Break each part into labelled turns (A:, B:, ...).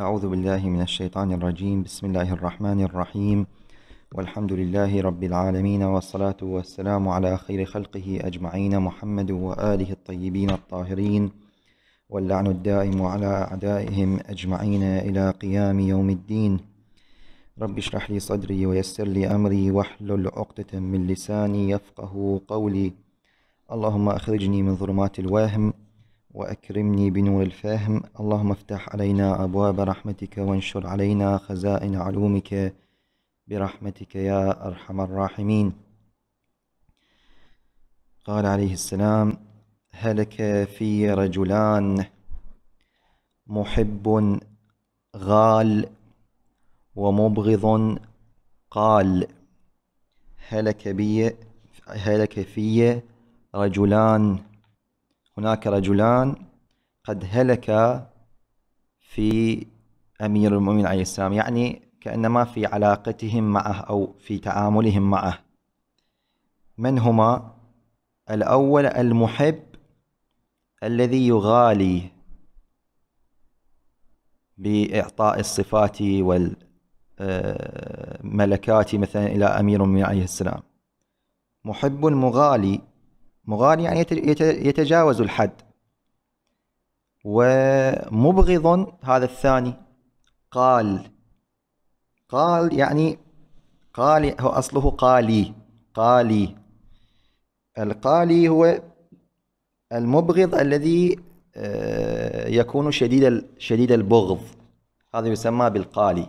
A: أعوذ بالله من الشيطان الرجيم بسم الله الرحمن الرحيم والحمد لله رب العالمين والصلاة والسلام على خير خلقه أجمعين محمد وآله الطيبين الطاهرين واللعن الدائم على أعدائهم أجمعين إلى قيام يوم الدين رب اشرح لي صدري ويسر لي أمري واحلل عقدة من لساني يفقه قولي اللهم أخرجني من ظلمات الوهم وأكرمني بنور الفهم اللهم افتح علينا أبواب رحمتك وانشر علينا خزائن علومك برحمتك يا أرحم الراحمين قال عليه السلام هلك في رجلان محب غال ومبغض قال هلك بي هلك في رجلان هناك رجلان قد هلكا في أمير المؤمنين عليه السلام يعني كأنما في علاقتهم معه أو في تعاملهم معه من هما؟ الأول المحب الذي يغالي بإعطاء الصفات والملكات مثلا إلى أمير المؤمنين عليه السلام محب مغالي مغال يعني يتجاوز الحد ومبغض هذا الثاني قال قال يعني قال هو أصله قالي قالي القالي هو المبغض الذي آه، يكون شديد شديد البغض هذا يسمى بالقالي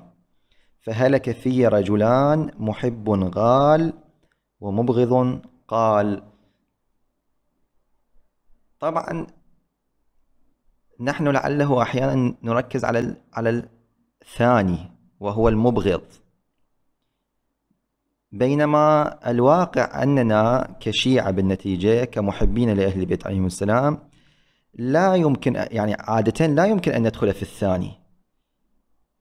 A: فهلك في رجلان محب غال ومبغض قال طبعا نحن لعله احيانا نركز على على الثاني وهو المبغض بينما الواقع اننا كشيعه بالنتيجه كمحبين لاهل البيت عليهم السلام لا يمكن يعني عاده لا يمكن ان ندخل في الثاني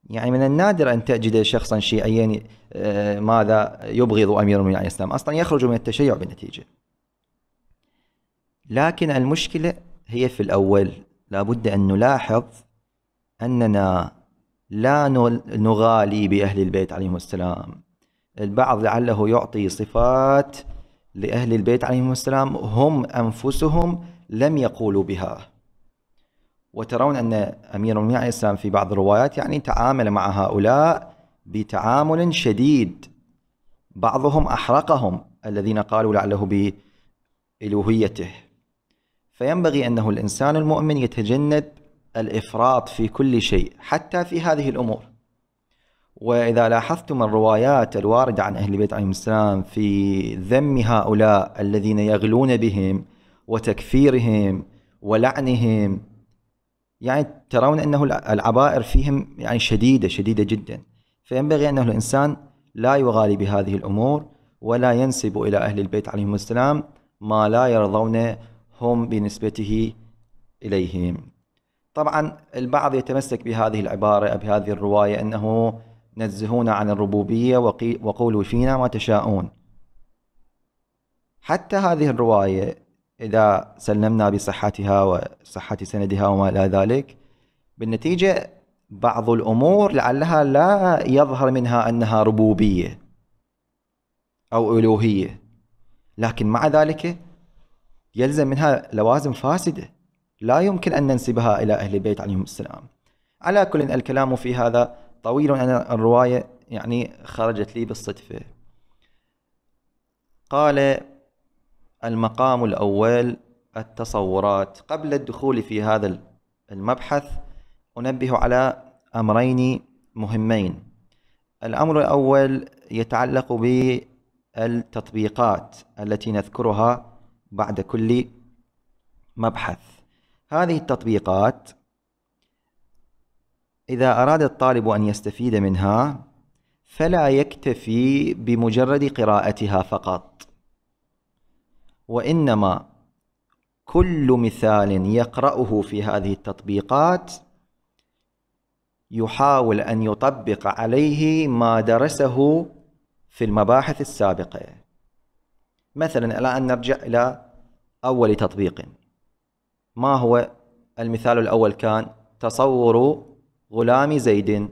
A: يعني من النادر ان تجد شخصا شيعيا آه، ماذا يبغض امير المؤمنين عليه السلام اصلا يخرج من التشيع بالنتيجه لكن المشكلة هي في الأول لابد أن نلاحظ أننا لا نغالي بأهل البيت عليهم السلام البعض لعله يعطي صفات لأهل البيت عليهم السلام هم أنفسهم لم يقولوا بها وترون أن أمير المؤمنين عليه السلام في بعض الروايات يعني تعامل مع هؤلاء بتعامل شديد بعضهم أحرقهم الذين قالوا لعله بألوهيته فينبغي أنه الإنسان المؤمن يتجنب الإفراط في كل شيء حتى في هذه الأمور وإذا لاحظتم الروايات الواردة عن أهل البيت عليهم السلام في ذم هؤلاء الذين يغلون بهم وتكفيرهم ولعنهم يعني ترون أنه العبائر فيهم يعني شديدة شديدة جدا فينبغي أنه الإنسان لا يغالي بهذه الأمور ولا ينسب إلى أهل البيت عليهم السلام ما لا يرضون هم بنسبته إليهم طبعا البعض يتمسك بهذه العبارة بهذه الرواية أنه نزهون عن الربوبية وقولوا فينا ما تشاءون حتى هذه الرواية إذا سلمنا بصحتها وصحة سندها وما إلى ذلك بالنتيجة بعض الأمور لعلها لا يظهر منها أنها ربوبية أو ألوهية لكن مع ذلك يلزم منها لوازم فاسدة لا يمكن أن ننسبها إلى أهل البيت عليهم السلام على كل الكلام في هذا طويل أنا الرواية يعني خرجت لي بالصدفة قال المقام الأول التصورات قبل الدخول في هذا المبحث أنبه على أمرين مهمين الأمر الأول يتعلق بالتطبيقات التي نذكرها بعد كل مبحث هذه التطبيقات إذا أراد الطالب أن يستفيد منها فلا يكتفي بمجرد قراءتها فقط وإنما كل مثال يقرأه في هذه التطبيقات يحاول أن يطبق عليه ما درسه في المباحث السابقة مثلا الآن نرجع إلى أول تطبيق ما هو المثال الأول كان تصور غلام زيد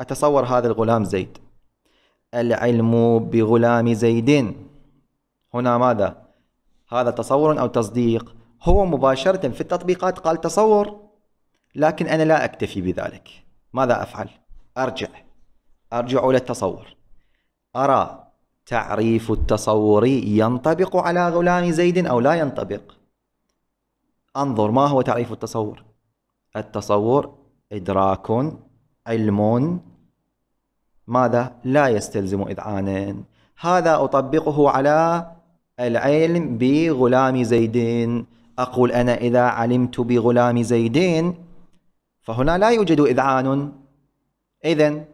A: أتصور هذا الغلام زيد العلم بغلام زيد هنا ماذا هذا تصور أو تصديق هو مباشرة في التطبيقات قال تصور لكن أنا لا أكتفي بذلك ماذا أفعل أرجع أرجع إلى التصور أرى تعريف التصوري ينطبق على غلام زيد أو لا ينطبق انظر ما هو تعريف التصور التصور إدراك علم ماذا لا يستلزم إذعانا هذا أطبقه على العلم بغلام زيدين أقول أنا إذا علمت بغلام زيدين فهنا لا يوجد إذعان إذن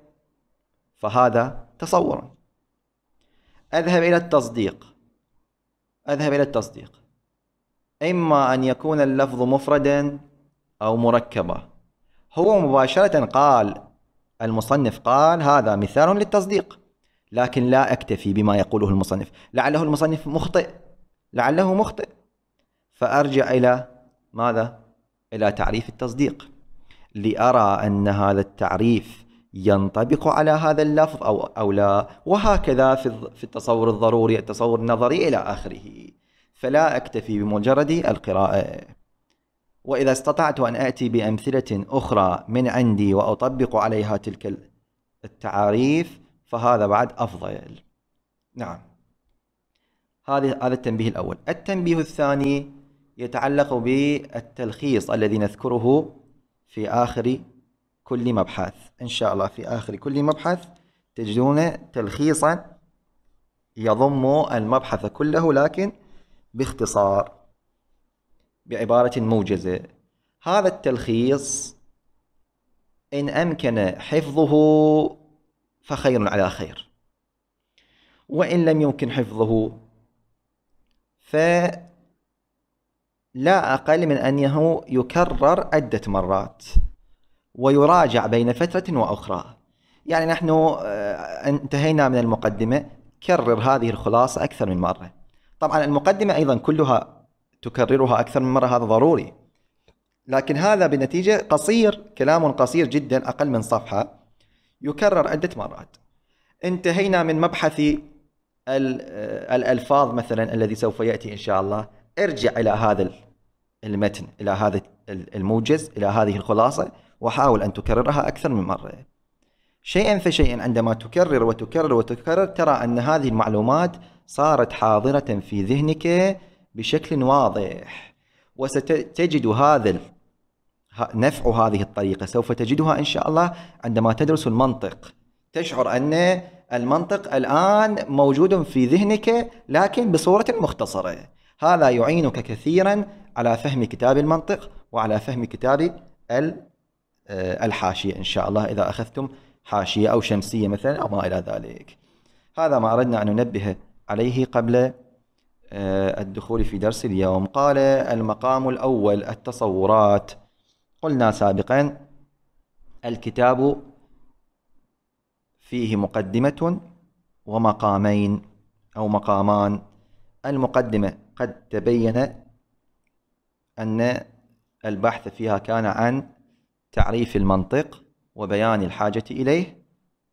A: فهذا تصور أذهب إلى التصديق أذهب إلى التصديق إما أن يكون اللفظ مفردا أو مركبا هو مباشرة قال المصنف قال هذا مثال للتصديق لكن لا أكتفي بما يقوله المصنف لعله المصنف مخطئ لعله مخطئ فأرجع إلى ماذا؟ إلى تعريف التصديق لأرى أن هذا التعريف ينطبق على هذا اللفظ أو, أو لا وهكذا في التصور الضروري التصور النظري إلى آخره فلا أكتفي بمجرد القراءة وإذا استطعت أن أتي بأمثلة أخرى من عندي وأطبق عليها تلك التعاريف فهذا بعد أفضل نعم هذا هذا التنبيه الأول التنبيه الثاني يتعلق بالتلخيص الذي نذكره في آخر كل مبحث إن شاء الله في آخر كل مبحث تجدون تلخيصا يضم المبحث كله لكن باختصار بعبارة موجزة هذا التلخيص إن أمكن حفظه فخير على خير وإن لم يمكن حفظه فلا أقل من أنه يكرر عدة مرات ويراجع بين فترة وأخرى يعني نحن آه، انتهينا من المقدمة كرر هذه الخلاصة أكثر من مرة طبعا المقدمة أيضا كلها تكررها أكثر من مرة هذا ضروري لكن هذا بالنتيجة قصير كلام قصير جدا أقل من صفحة يكرر عدة مرات انتهينا من مبحث آه، الألفاظ مثلا الذي سوف يأتي إن شاء الله ارجع إلى هذا المتن إلى هذا الموجز إلى هذه الخلاصة وحاول أن تكررها أكثر من مرة شيئا فشيئا عندما تكرر وتكرر وتكرر ترى أن هذه المعلومات صارت حاضرة في ذهنك بشكل واضح وستجد هذا نفع هذه الطريقة سوف تجدها إن شاء الله عندما تدرس المنطق تشعر أن المنطق الآن موجود في ذهنك لكن بصورة مختصرة هذا يعينك كثيرا على فهم كتاب المنطق وعلى فهم كتاب آه، الحاشية إن شاء الله إذا أخذتم حاشية أو شمسية مثلا أو ما إلى ذلك هذا ما أردنا أن ننبه عليه قبل آه، الدخول في درس اليوم قال المقام الأول التصورات قلنا سابقا الكتاب فيه مقدمة ومقامين أو مقامان المقدمة قد تبين أن البحث فيها كان عن تعريف المنطق وبيان الحاجة إليه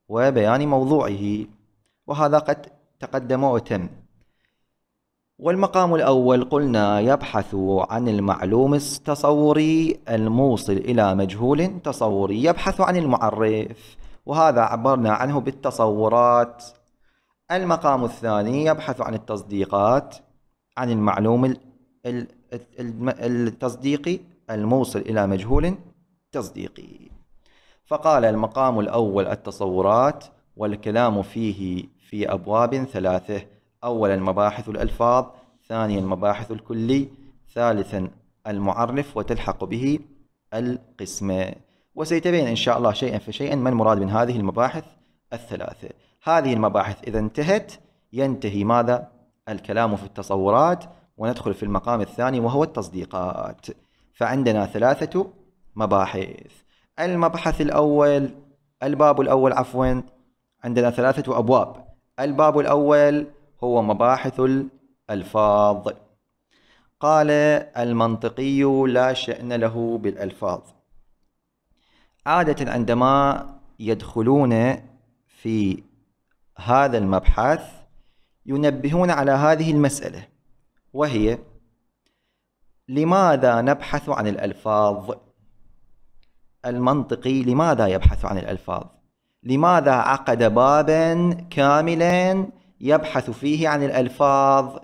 A: وبيان موضوعه وهذا قد تقدم وتم والمقام الأول قلنا يبحث عن المعلوم التصوري الموصل إلى مجهول تصوري يبحث عن المعرف وهذا عبرنا عنه بالتصورات المقام الثاني يبحث عن التصديقات عن المعلوم التصديقي الموصل إلى مجهول تصديقه فقال المقام الأول التصورات والكلام فيه في أبواب ثلاثة أولا مباحث الألفاظ ثانيا مباحث الكلي ثالثا المعرف وتلحق به القسمة وسيتبين إن شاء الله شيئا فشيئا ما المراد من هذه المباحث الثلاثة هذه المباحث إذا انتهت ينتهي ماذا؟ الكلام في التصورات وندخل في المقام الثاني وهو التصديقات فعندنا ثلاثة مباحث المبحث الأول الباب الأول عفوا عندنا ثلاثة أبواب الباب الأول هو مباحث الألفاظ قال المنطقي لا شأن له بالألفاظ عادة عندما يدخلون في هذا المبحث ينبهون على هذه المسألة وهي لماذا نبحث عن الألفاظ؟ المنطقي لماذا يبحث عن الألفاظ لماذا عقد بابا كاملا يبحث فيه عن الألفاظ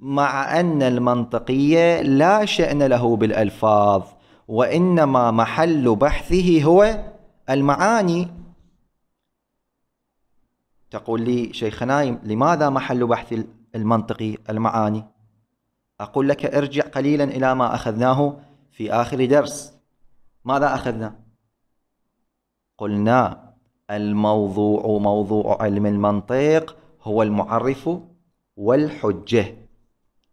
A: مع أن المنطقية لا شأن له بالألفاظ وإنما محل بحثه هو المعاني تقول لي شيخ نايم لماذا محل بحث المنطقي المعاني أقول لك ارجع قليلا إلى ما أخذناه في آخر درس ماذا أخذنا؟ قلنا الموضوع موضوع علم المنطق هو المعرف والحجة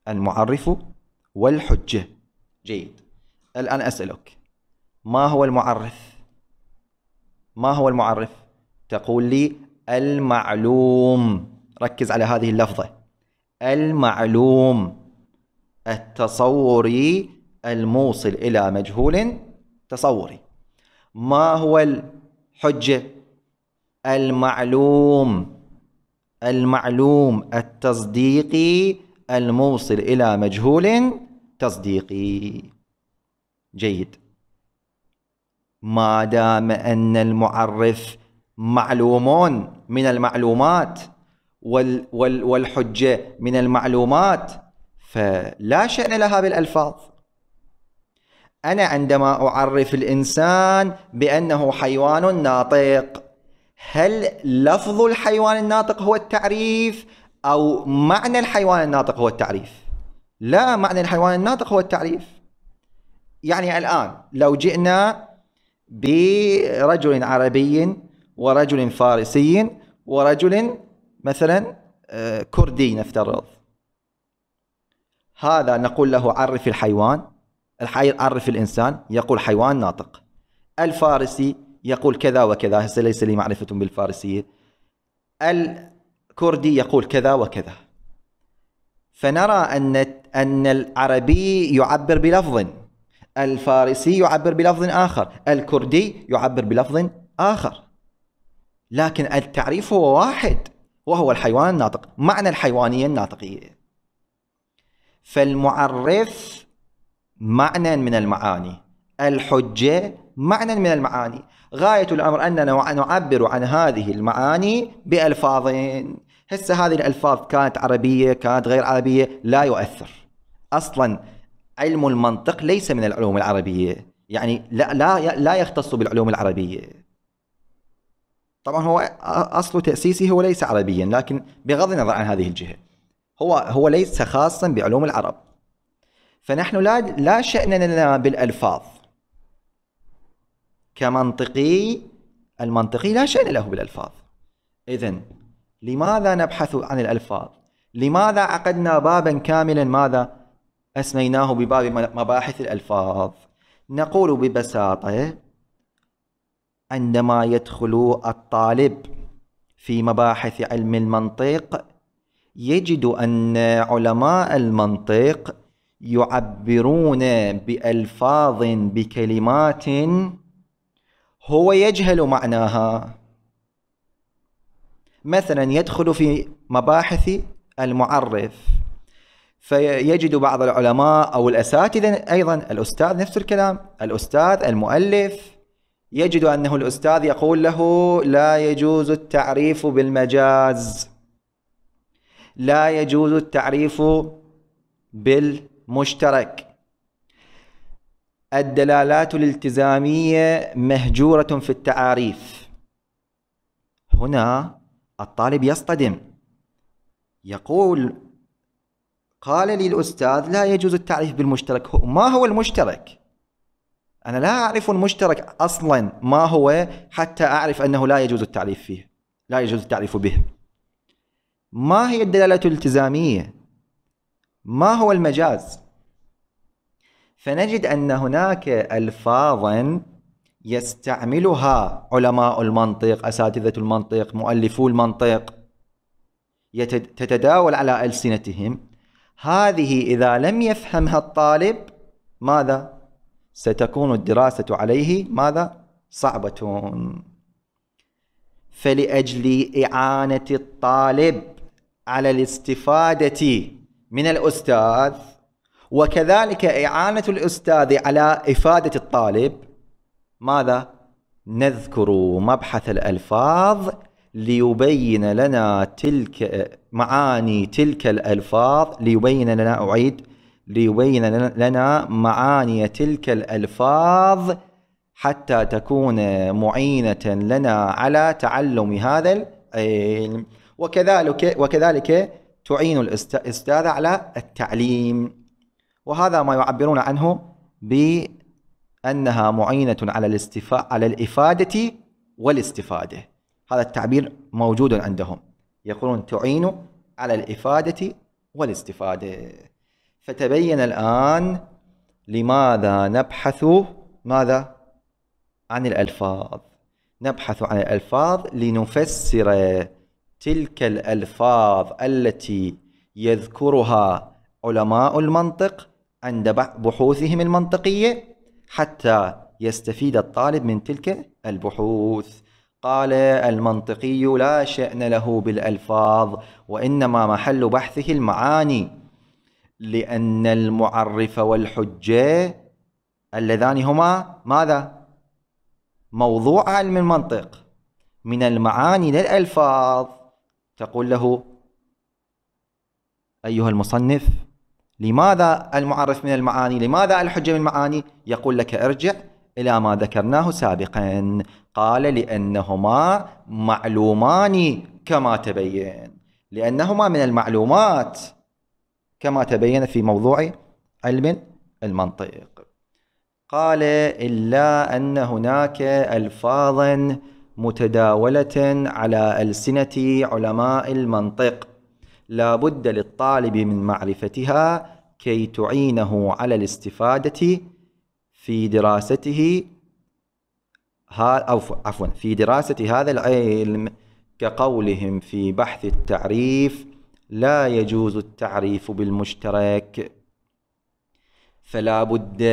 A: المعرف والحجة جيد الآن أسألك ما هو المعرف؟ ما هو المعرف؟ تقول لي المعلوم ركز على هذه اللفظة المعلوم التصوري الموصل إلى مجهول تصوري ما هو الحجة المعلوم المعلوم التصديقي الموصل إلى مجهول تصديقي جيد ما دام أن المعرف معلوم من المعلومات والحجة من المعلومات فلا شأن لها بالألفاظ أنا عندما أعرف الإنسان بأنه حيوان ناطق هل لفظ الحيوان الناطق هو التعريف أو معنى الحيوان الناطق هو التعريف لا معنى الحيوان الناطق هو التعريف يعني الآن لو جئنا برجل عربي ورجل فارسي ورجل مثلا آه، كردي نفترض هذا نقول له عرف الحيوان الحي عرف الإنسان يقول حيوان ناطق الفارسي يقول كذا وكذا هسه ليس لي معرفة بالفارسية الكردي يقول كذا وكذا فنرى أن أن العربي يعبر بلفظ الفارسي يعبر بلفظ آخر الكردي يعبر بلفظ آخر لكن التعريف هو واحد وهو الحيوان الناطق معنى الحيوانية الناطقية فالمعرف معنى من المعاني الحجة معنى من المعاني غاية الأمر أننا نعبر عن هذه المعاني بألفاظ هسه هذه الألفاظ كانت عربية كانت غير عربية لا يؤثر أصلا علم المنطق ليس من العلوم العربية يعني لا, لا, لا يختص بالعلوم العربية طبعا هو أصل تأسيسه هو ليس عربيا لكن بغض النظر عن هذه الجهة هو, هو ليس خاصا بعلوم العرب فنحن لا لا شأن لنا بالألفاظ كمنطقي المنطقي لا شأن له بالألفاظ إذا لماذا نبحث عن الألفاظ لماذا عقدنا بابا كاملا ماذا أسميناه بباب مباحث الألفاظ نقول ببساطة عندما يدخل الطالب في مباحث علم المنطق يجد أن علماء المنطق يعبرون بألفاظ بكلمات هو يجهل معناها مثلا يدخل في مباحث المعرف فيجد بعض العلماء أو الأساتذة أيضا الأستاذ نفس الكلام الأستاذ المؤلف يجد أنه الأستاذ يقول له لا يجوز التعريف بالمجاز لا يجوز التعريف بال مشترك الدلالات الالتزامية مهجورة في التعاريف هنا الطالب يصطدم يقول قال لي الأستاذ لا يجوز التعريف بالمشترك ما هو المشترك؟ أنا لا أعرف المشترك أصلا ما هو حتى أعرف أنه لا يجوز التعريف فيه لا يجوز التعريف به ما هي الدلالة الالتزامية؟ ما هو المجاز فنجد أن هناك ألفاظا يستعملها علماء المنطق أساتذة المنطق مؤلفو المنطق تتداول على ألسنتهم هذه إذا لم يفهمها الطالب ماذا ستكون الدراسة عليه ماذا صعبة فلأجل إعانة الطالب على الاستفادة من الأستاذ وكذلك إعانة الأستاذ على إفادة الطالب ماذا؟ نذكر مبحث الألفاظ ليبين لنا تلك معاني تلك الألفاظ ليبين لنا أعيد ليبين لنا معاني تلك الألفاظ حتى تكون معينة لنا على تعلم هذا العلم وكذلك وكذلك تعين الاستاذ على التعليم وهذا ما يعبرون عنه بأنها معينة على الاستفاء على الإفادة والاستفادة هذا التعبير موجود عندهم يقولون تعين على الإفادة والاستفادة فتبين الآن لماذا نبحث ماذا عن الألفاظ نبحث عن الألفاظ لنفسر تلك الألفاظ التي يذكرها علماء المنطق عند بحوثهم المنطقية حتى يستفيد الطالب من تلك البحوث قال المنطقي لا شأن له بالألفاظ وإنما محل بحثه المعاني لأن المعرف والحجة اللذان هما ماذا؟ موضوع علم المنطق من المعاني للألفاظ تقول له أيها المصنف لماذا المعرف من المعاني لماذا الحجة من المعاني يقول لك ارجع إلى ما ذكرناه سابقا قال لأنهما معلومان كما تبين لأنهما من المعلومات كما تبين في موضوع علم المنطق قال إلا أن هناك ألفاظا متداولة على ألسنة علماء المنطق لا بد للطالب من معرفتها كي تعينه على الاستفادة في دراسته ها أو عفوا في دراسة هذا العلم كقولهم في بحث التعريف لا يجوز التعريف بالمشترك فلا بد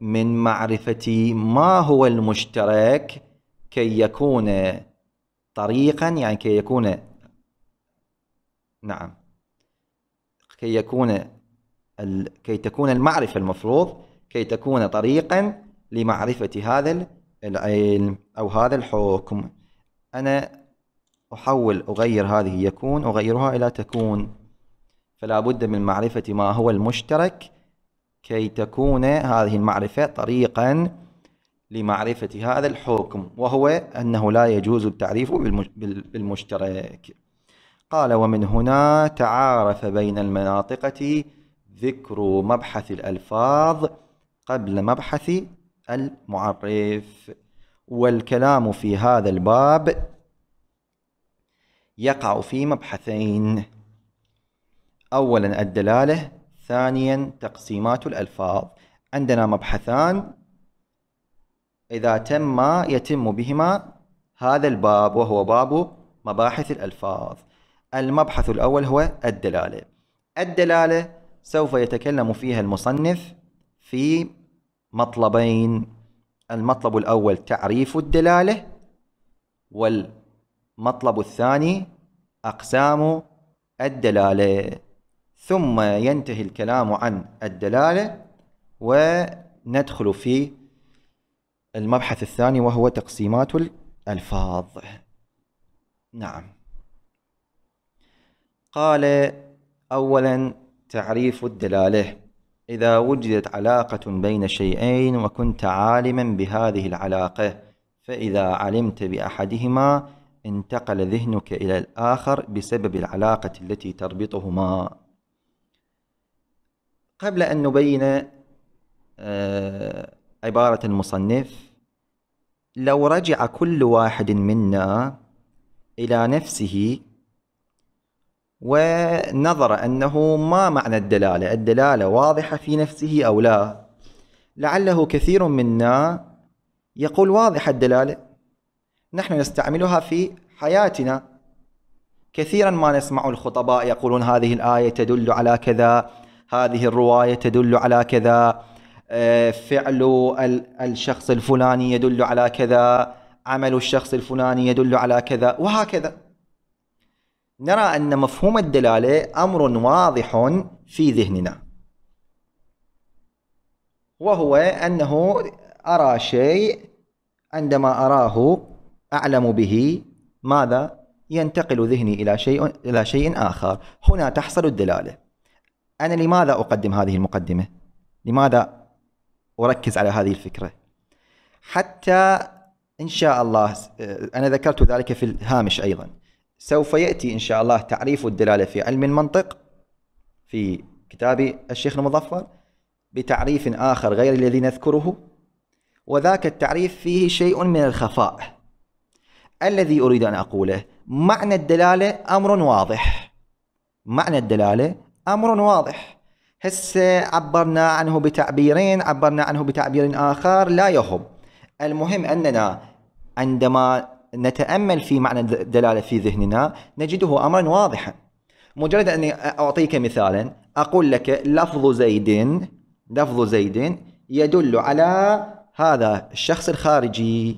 A: من معرفة ما هو المشترك كي يكون طريقا يعني كي يكون نعم كي يكون ال... كي تكون المعرفة المفروض كي تكون طريقا لمعرفة هذا العلم أو هذا الحكم أنا أحول أغير هذه يكون أغيرها إلى تكون فلا بد من معرفة ما هو المشترك كي تكون هذه المعرفة طريقا لمعرفة هذا الحكم وهو أنه لا يجوز التعريف بالمشترك قال ومن هنا تعارف بين المناطقة ذكر مبحث الألفاظ قبل مبحث المعرف والكلام في هذا الباب يقع في مبحثين أولا الدلالة ثانيا تقسيمات الألفاظ عندنا مبحثان إذا تم يتم بهما هذا الباب وهو باب مباحث الألفاظ المبحث الأول هو الدلالة الدلالة سوف يتكلم فيها المصنف في مطلبين المطلب الأول تعريف الدلالة والمطلب الثاني أقسام الدلالة ثم ينتهي الكلام عن الدلالة وندخل في المبحث الثاني وهو تقسيمات الألفاظ نعم قال أولا تعريف الدلالة إذا وجدت علاقة بين شيئين وكنت عالما بهذه العلاقة فإذا علمت بأحدهما انتقل ذهنك إلى الآخر بسبب العلاقة التي تربطهما قبل أن نبين آه، عبارة المصنف لو رجع كل واحد منا إلى نفسه ونظر أنه ما معنى الدلالة الدلالة واضحة في نفسه أو لا لعله كثير منا يقول واضحة الدلالة نحن نستعملها في حياتنا كثيرا ما نسمع الخطباء يقولون هذه الآية تدل على كذا هذه الرواية تدل على كذا فعل الشخص الفلاني يدل على كذا عمل الشخص الفلاني يدل على كذا وهكذا نرى أن مفهوم الدلالة أمر واضح في ذهننا وهو أنه أرى شيء عندما أراه أعلم به ماذا ينتقل ذهني إلى شيء إلى شيء آخر هنا تحصل الدلالة أنا لماذا أقدم هذه المقدمة لماذا وركز على هذه الفكرة حتى إن شاء الله أنا ذكرت ذلك في الهامش أيضا سوف يأتي إن شاء الله تعريف الدلالة في علم المنطق في كتاب الشيخ المظفر بتعريف آخر غير الذي نذكره وذاك التعريف فيه شيء من الخفاء الذي أريد أن أقوله معنى الدلالة أمر واضح معنى الدلالة أمر واضح هسه عبرنا عنه بتعبيرين عبرنا عنه بتعبير آخر لا يهم المهم أننا عندما نتأمل في معنى الدلالة في ذهننا نجده أمرا واضحا مجرد أني أعطيك مثالا أقول لك لفظ زيد لفظ زيد يدل على هذا الشخص الخارجي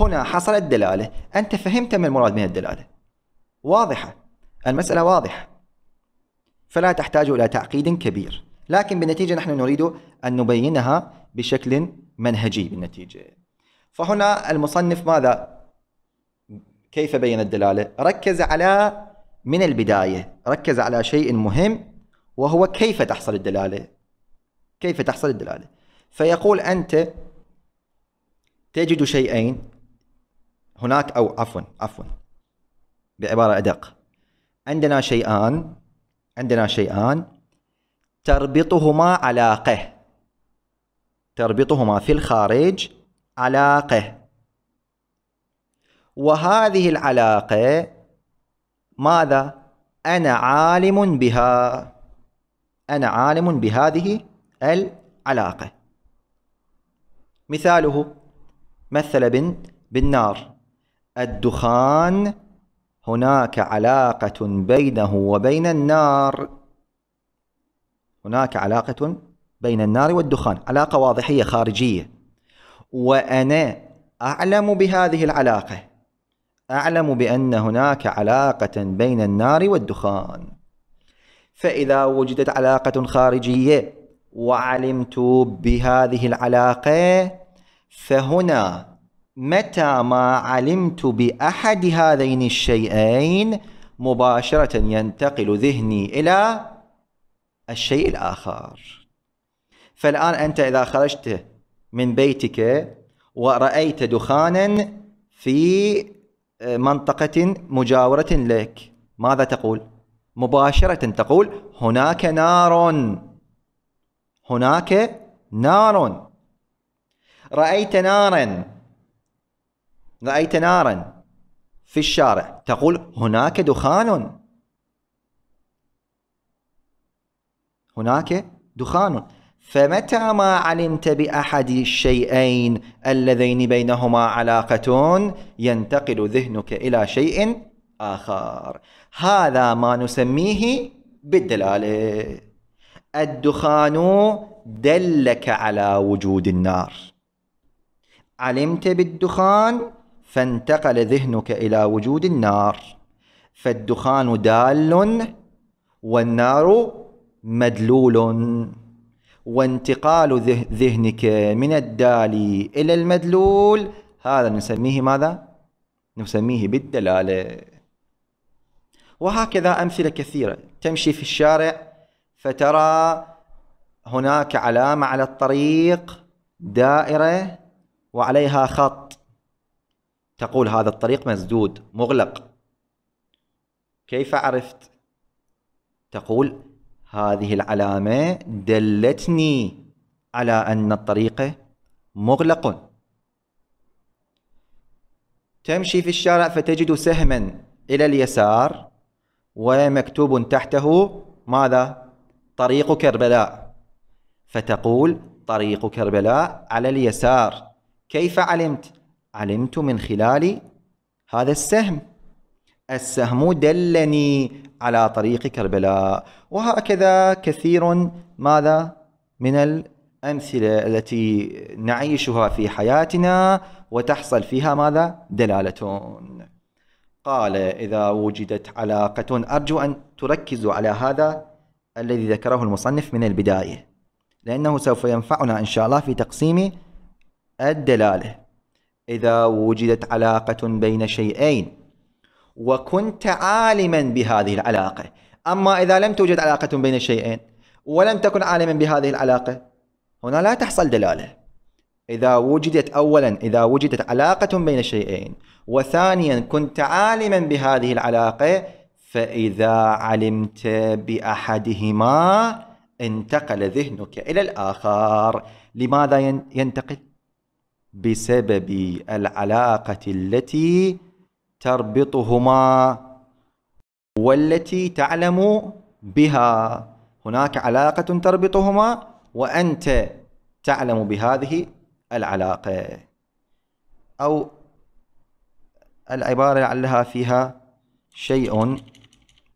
A: هنا حصلت دلالة أنت فهمت ما المراد من الدلالة واضحة المسألة واضحة فلا تحتاج إلى تعقيد كبير لكن بالنتيجة نحن نريد أن نبينها بشكل منهجي بالنتيجة فهنا المصنف ماذا كيف بين الدلالة ركز على من البداية ركز على شيء مهم وهو كيف تحصل الدلالة كيف تحصل الدلالة فيقول أنت تجد شيئين هناك أو عفوا عفوا بعبارة أدق عندنا شيئان عندنا شيئان تربطهما علاقة تربطهما في الخارج علاقة وهذه العلاقة ماذا؟ أنا عالم بها أنا عالم بهذه العلاقة مثاله مثل بالنار الدخان هناك علاقة بينه وبين النار هناك علاقة بين النار والدخان علاقة واضحية خارجية وأنا أعلم بهذه العلاقة أعلم بأن هناك علاقة بين النار والدخان فإذا وجدت علاقة خارجية وعلمت بهذه العلاقة فهنا متى ما علمت بأحد هذين الشيئين مباشرة ينتقل ذهني إلى الشيء الآخر فالآن أنت إذا خرجت من بيتك ورأيت دخانا في منطقة مجاورة لك ماذا تقول؟ مباشرة تقول هناك نار هناك نار رأيت نارا رأيت نارا في الشارع تقول هناك دخان هناك دخان فمتى ما علمت بأحد الشيئين اللذين بينهما علاقة ينتقل ذهنك إلى شيء آخر هذا ما نسميه بالدلالة الدخان دلك على وجود النار علمت بالدخان فانتقل ذهنك إلى وجود النار فالدخان دال والنار مدلول وانتقال ذهنك من الدال إلى المدلول هذا نسميه ماذا؟ نسميه بالدلالة وهكذا أمثلة كثيرة تمشي في الشارع فترى هناك علامة على الطريق دائرة وعليها خط تقول هذا الطريق مسدود مغلق كيف عرفت تقول هذه العلامة دلتني على أن الطريق مغلق تمشي في الشارع فتجد سهما إلى اليسار ومكتوب تحته ماذا؟ طريق كربلاء فتقول طريق كربلاء على اليسار كيف علمت؟ علمت من خلال هذا السهم السهم دلني على طريق كربلاء وهكذا كثير ماذا من الأمثلة التي نعيشها في حياتنا وتحصل فيها ماذا دلالة قال إذا وجدت علاقة أرجو أن تركزوا على هذا الذي ذكره المصنف من البداية لأنه سوف ينفعنا إن شاء الله في تقسيم الدلالة إذا وجدت علاقة بين شيئين وكنت عالما بهذه العلاقة أما إذا لم توجد علاقة بين شيئين ولم تكن عالما بهذه العلاقة هنا لا تحصل دلالة إذا وجدت أولا إذا وجدت علاقة بين شيئين وثانيا كنت عالما بهذه العلاقة فإذا علمت بأحدهما انتقل ذهنك إلى الآخر لماذا ينتقل؟ بسبب العلاقة التي تربطهما والتي تعلم بها هناك علاقة تربطهما وأنت تعلم بهذه العلاقة أو العبارة لعلها فيها شيء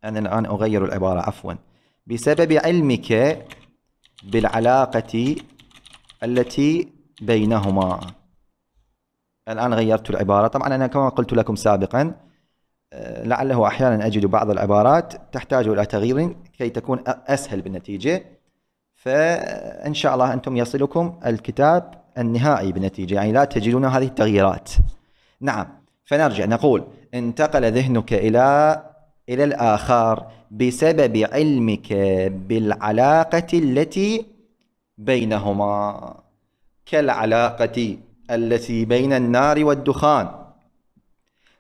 A: أنا الآن أغير العبارة عفوا بسبب علمك بالعلاقة التي بينهما الآن غيرت العبارة طبعا أنا كما قلت لكم سابقا آه، لعله أحيانا أجد بعض العبارات تحتاج إلى تغيير كي تكون أسهل بالنتيجة فإن شاء الله أنتم يصلكم الكتاب النهائي بالنتيجة يعني لا تجدون هذه التغييرات نعم فنرجع نقول انتقل ذهنك إلى إلى الآخر بسبب علمك بالعلاقة التي بينهما كالعلاقة التي بين النار والدخان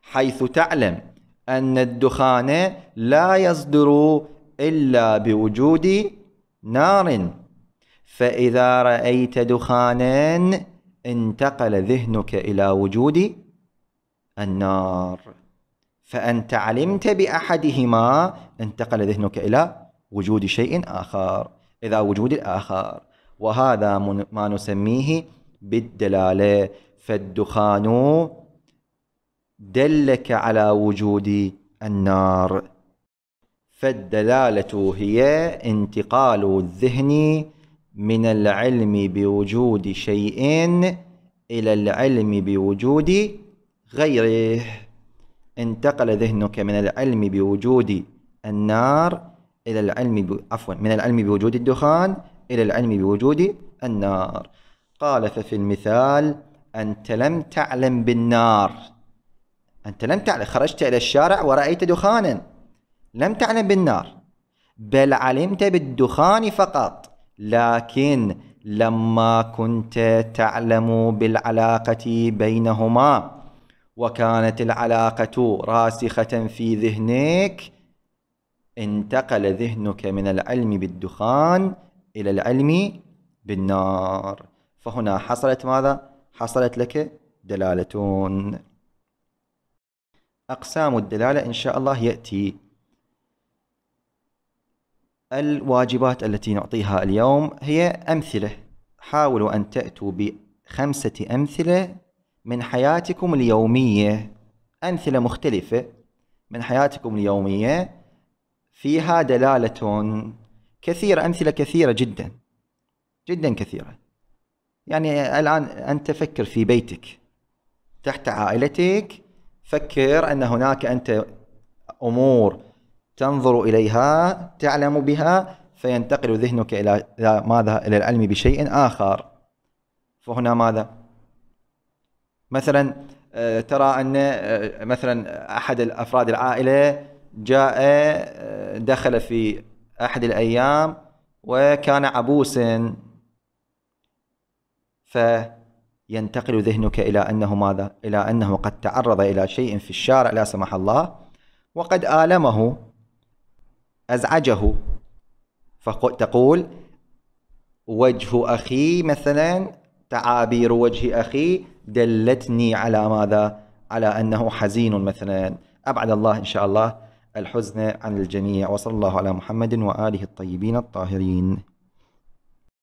A: حيث تعلم أن الدخان لا يصدر إلا بوجود نار فإذا رأيت دخانا انتقل ذهنك إلى وجود النار فأنت علمت بأحدهما انتقل ذهنك إلى وجود شيء آخر إذا وجود الآخر وهذا ما نسميه بالدلالة فالدخان دلك على وجود النار فالدلالة هي انتقال الذهن من العلم بوجود شيء إلى العلم بوجود غيره انتقل ذهنك من العلم بوجود النار إلى العلم ب... عفوا من العلم بوجود الدخان إلى العلم بوجود النار قال ففي المثال أنت لم تعلم بالنار أنت لم تعلم خرجت إلى الشارع ورأيت دخانا لم تعلم بالنار بل علمت بالدخان فقط لكن لما كنت تعلم بالعلاقة بينهما وكانت العلاقة راسخة في ذهنك انتقل ذهنك من العلم بالدخان إلى العلم بالنار فهنا حصلت ماذا؟ حصلت لك دلالة أقسام الدلالة إن شاء الله يأتي الواجبات التي نعطيها اليوم هي أمثلة حاولوا أن تأتوا بخمسة أمثلة من حياتكم اليومية أمثلة مختلفة من حياتكم اليومية فيها دلالة كثيرة أمثلة كثيرة جدا جدا كثيرة يعني الآن أنت فكر في بيتك تحت عائلتك فكر أن هناك أنت أمور تنظر إليها تعلم بها فينتقل ذهنك إلى ماذا إلى العلم بشيء آخر فهنا ماذا مثلا آه، ترى أن آه، مثلا أحد أفراد العائلة جاء آه، دخل في أحد الأيام وكان عبوسا فينتقل ذهنك إلى أنه ماذا؟ إلى أنه قد تعرض إلى شيء في الشارع لا سمح الله وقد آلمه أزعجه فتقول وجه أخي مثلا تعابير وجه أخي دلتني على ماذا؟ على أنه حزين مثلا أبعد الله إن شاء الله الحزن عن الجميع وصلى الله على محمد وآله الطيبين الطاهرين